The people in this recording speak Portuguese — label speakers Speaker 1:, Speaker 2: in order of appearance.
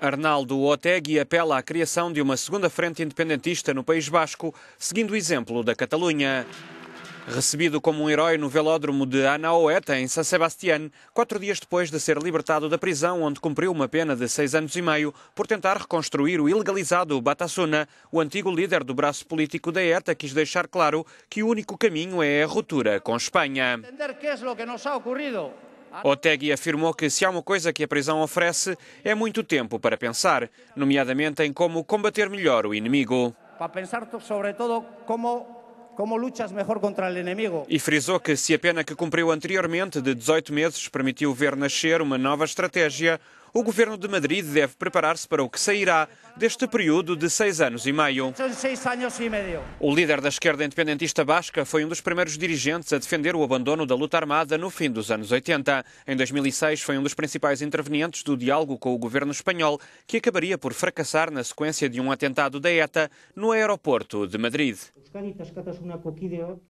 Speaker 1: Arnaldo Otegui apela à criação de uma segunda frente independentista no País Basco, seguindo o exemplo da Catalunha. Recebido como um herói no velódromo de Anaoeta, em San Sebastián, quatro dias depois de ser libertado da prisão, onde cumpriu uma pena de seis anos e meio por tentar reconstruir o ilegalizado Batasuna, o antigo líder do braço político da ETA quis deixar claro que o único caminho é a ruptura com Espanha. Otegi afirmou que se há uma coisa que a prisão oferece, é muito tempo para pensar, nomeadamente em como combater melhor o inimigo.
Speaker 2: Para pensar, sobretudo, como como lutas melhor contra o inimigo.
Speaker 1: E frisou que se a pena que cumpriu anteriormente de 18 meses permitiu ver nascer uma nova estratégia, o governo de Madrid deve preparar-se para o que sairá deste período de seis anos e meio. O líder da esquerda independentista basca foi um dos primeiros dirigentes a defender o abandono da luta armada no fim dos anos 80. Em 2006, foi um dos principais intervenientes do diálogo com o governo espanhol, que acabaria por fracassar na sequência de um atentado da ETA no aeroporto de Madrid.